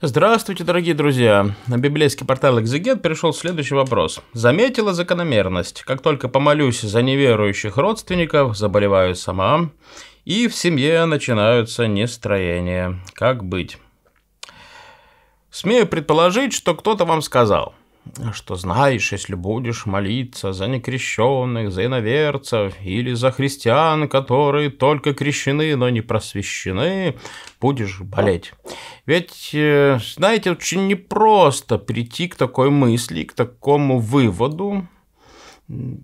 Здравствуйте, дорогие друзья! На библейский портал «Экзегет» перешел следующий вопрос. Заметила закономерность. Как только помолюсь за неверующих родственников, заболеваю сама, и в семье начинаются нестроения. Как быть? Смею предположить, что кто-то вам сказал – что знаешь, если будешь молиться за некрещенных, за иноверцев или за христиан, которые только крещены, но не просвещены, будешь болеть. Ведь, э, знаете, очень непросто прийти к такой мысли, к такому выводу,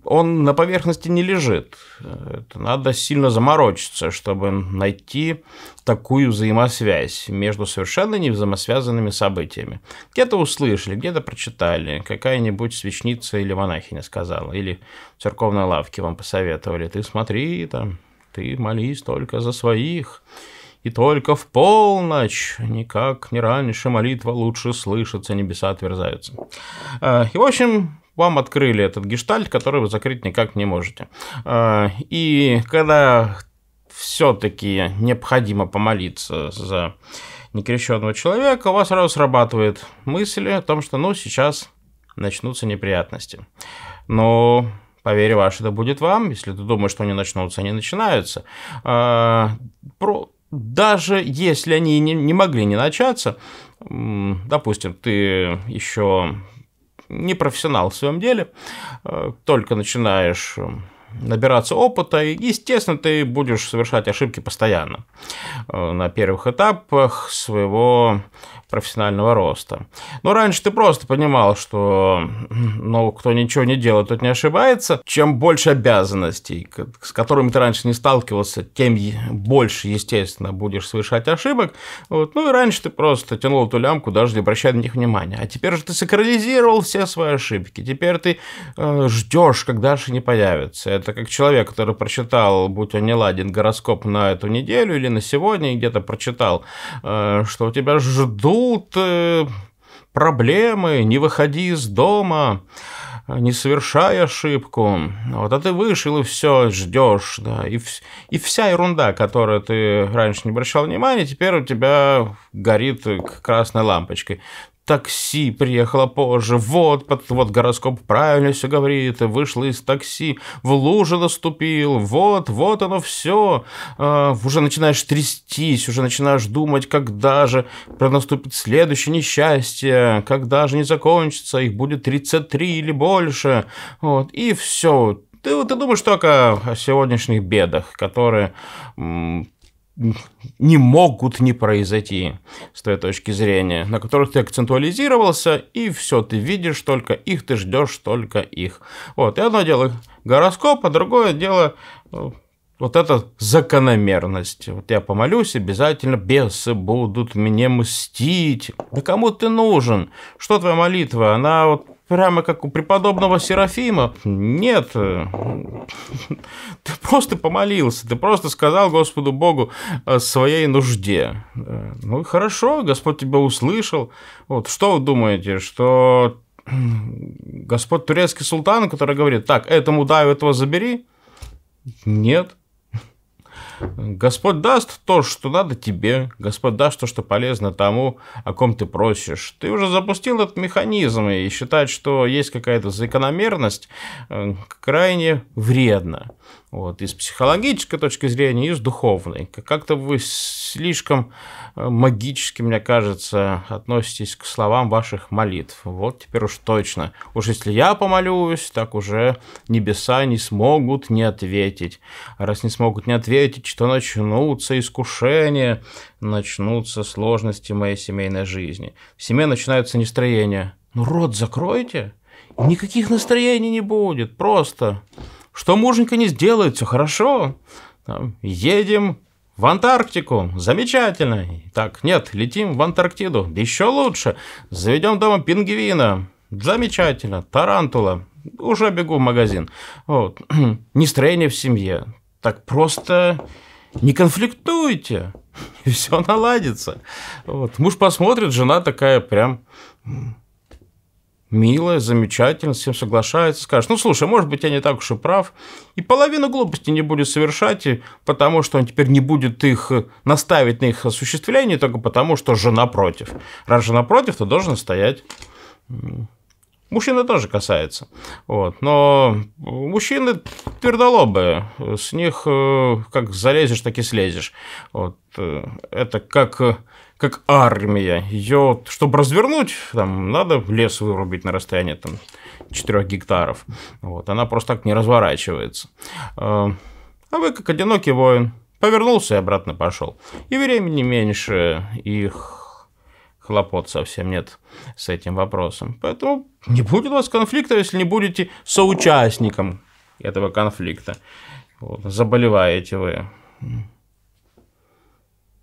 он на поверхности не лежит. Это надо сильно заморочиться, чтобы найти такую взаимосвязь между совершенно невзаимосвязанными событиями. Где-то услышали, где-то прочитали, какая-нибудь свечница или монахиня сказала, или в церковной лавке вам посоветовали, ты смотри там, ты молись только за своих, и только в полночь, никак не раньше молитва лучше слышится, небеса отверзаются. Э, и, в общем, вам открыли этот гештальт, который вы закрыть никак не можете. А, и когда все-таки необходимо помолиться за некрещенного человека, у вас сразу срабатывает мысль о том, что ну сейчас начнутся неприятности. Но Поверь, ваш это будет вам, если ты думаешь, что они начнутся, они начинаются. А, даже если они не могли не начаться, допустим, ты еще не профессионал в своем деле, э, только начинаешь набираться опыта, и, естественно, ты будешь совершать ошибки постоянно э, на первых этапах своего профессионального роста. Но раньше ты просто понимал, что ну, кто ничего не делает, тот не ошибается. Чем больше обязанностей, с которыми ты раньше не сталкивался, тем больше, естественно, будешь совершать ошибок. Вот. Ну и раньше ты просто тянул эту лямку, даже не обращая на них внимания. А теперь же ты сакрализировал все свои ошибки. Теперь ты э, ждешь, когда же не появятся это как человек, который прочитал, будь он не ладен, гороскоп на эту неделю или на сегодня, где-то прочитал, э, что у тебя ждут э, проблемы, не выходи из дома, не совершай ошибку. Вот, а ты вышел и все ждешь, да. И, и вся ерунда, которую ты раньше не обращал внимания, теперь у тебя горит красной лампочкой такси, приехала позже. Вот, под, вот гороскоп правильно все говорит, вышла из такси, в лужу наступил. Вот, вот оно все. А, уже начинаешь трястись, уже начинаешь думать, когда же наступит следующее несчастье, когда же не закончится, их будет 33 или больше. Вот, и все. Ты, ты думаешь только о сегодняшних бедах, которые не могут не произойти с той точки зрения, на которых ты акцентуализировался, и все, ты видишь только их, ты ждешь только их. Вот, и одно дело гороскоп, а другое дело э, вот эта закономерность. Вот я помолюсь, обязательно бесы будут мне мстить. Да кому ты нужен? Что твоя молитва? Она вот прямо как у преподобного Серафима. Нет, ты просто помолился, ты просто сказал Господу Богу о своей нужде. Ну хорошо, Господь тебя услышал. Вот что вы думаете, что Господь турецкий султан, который говорит, так, этому дай, этого забери? Нет. Господь даст то, что надо тебе, Господь даст то, что полезно тому, о ком ты просишь. Ты уже запустил этот механизм, и считать, что есть какая-то закономерность, э, крайне вредно. Вот, и с психологической точки зрения, и с духовной. Как-то вы слишком э, магически, мне кажется, относитесь к словам ваших молитв. Вот теперь уж точно. Уж если я помолюсь, так уже небеса не смогут не ответить. А раз не смогут не ответить, что начнутся искушения, начнутся сложности моей семейной жизни. В семье начинаются нестроения. Ну, рот закройте, никаких настроений не будет, просто что муженька не сделает, все хорошо. Там, едем в Антарктику, замечательно. Так, нет, летим в Антарктиду, еще лучше. Заведем дома пингвина, замечательно. Тарантула, уже бегу в магазин. Вот. Нестроение в семье. Так просто не конфликтуйте, и все наладится. Вот. Муж посмотрит, жена такая прям милая, замечательная, всем соглашается, Скажешь, ну, слушай, может быть, я не так уж и прав, и половину глупостей не будет совершать, потому что он теперь не будет их э, наставить на их осуществление, только потому что жена против. Раз жена против, то должен стоять. Мужчины тоже касается. Вот. Но мужчины твердолобые. С них э, как залезешь, так и слезешь. Вот. Э, это как э, как армия. Ее, чтобы развернуть, там надо лес вырубить на расстоянии там, 4 гектаров. Вот, она просто так не разворачивается. А вы, как одинокий воин, повернулся и обратно пошел. И времени меньше, их хлопот совсем нет с этим вопросом. Поэтому не будет у вас конфликта, если не будете соучастником этого конфликта. Вот, заболеваете вы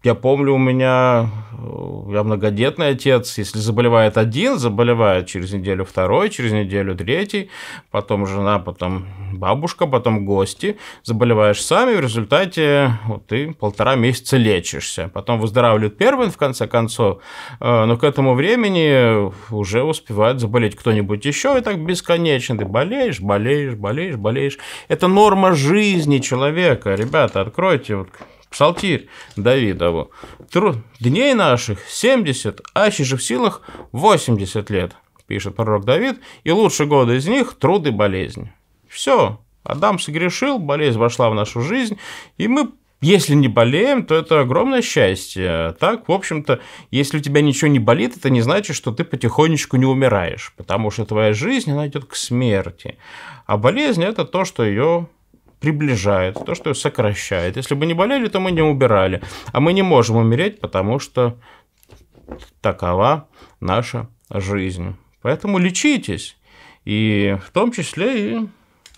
я помню, у меня, э, я многодетный отец, если заболевает один, заболевает через неделю второй, через неделю третий, потом жена, потом бабушка, потом гости, заболеваешь сами, в результате вот, ты полтора месяца лечишься, потом выздоравливает первый, в конце концов, э, но к этому времени уже успевает заболеть кто-нибудь еще, и так бесконечно, ты болеешь, болеешь, болеешь, болеешь. Это норма жизни человека, ребята, откройте вот Псалтирь Давидову. Труд дней наших 70, аще же в силах 80 лет, пишет пророк Давид, и лучшие годы из них – труд и болезнь. Все, Адам согрешил, болезнь вошла в нашу жизнь, и мы если не болеем, то это огромное счастье. Так, в общем-то, если у тебя ничего не болит, это не значит, что ты потихонечку не умираешь, потому что твоя жизнь, она идет к смерти. А болезнь – это то, что ее приближает, то, что сокращает. Если бы не болели, то мы не убирали. А мы не можем умереть, потому что такова наша жизнь. Поэтому лечитесь. И в том числе и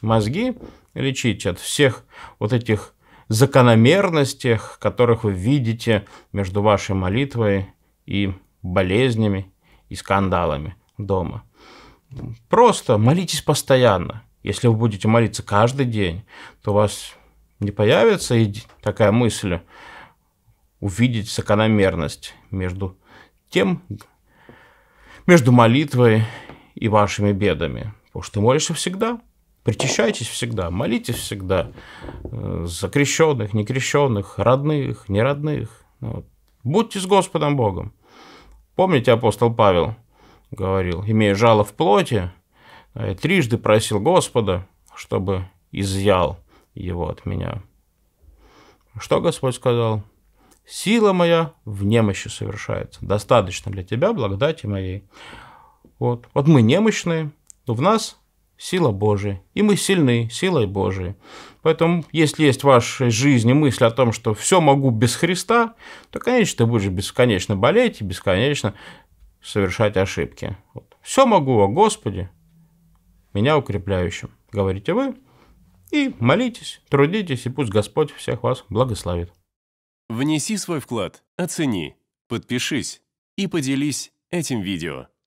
мозги лечите от всех вот этих закономерностях, которых вы видите между вашей молитвой и болезнями и скандалами дома. Просто молитесь постоянно – если вы будете молиться каждый день, то у вас не появится и такая мысль увидеть закономерность между тем, между молитвой и вашими бедами. Потому что молишься всегда, причащайтесь всегда, молитесь всегда э, за крещенных, некрещенных, родных, неродных. Ну вот. Будьте с Господом Богом. Помните, апостол Павел говорил, имея жало в плоти, Э, трижды просил Господа, чтобы изъял его от меня. Что Господь сказал? Сила моя в немощи совершается. Достаточно для тебя благодати моей. Вот, вот мы немощные, но в нас сила Божия. И мы сильны силой Божией. Поэтому, если есть в вашей жизни мысль о том, что все могу без Христа, то, конечно, ты будешь бесконечно болеть и бесконечно совершать ошибки. Вот. Все могу о Господе, меня укрепляющим. Говорите вы, и молитесь, трудитесь, и пусть Господь всех вас благословит. Внеси свой вклад, оцени, подпишись и поделись этим видео.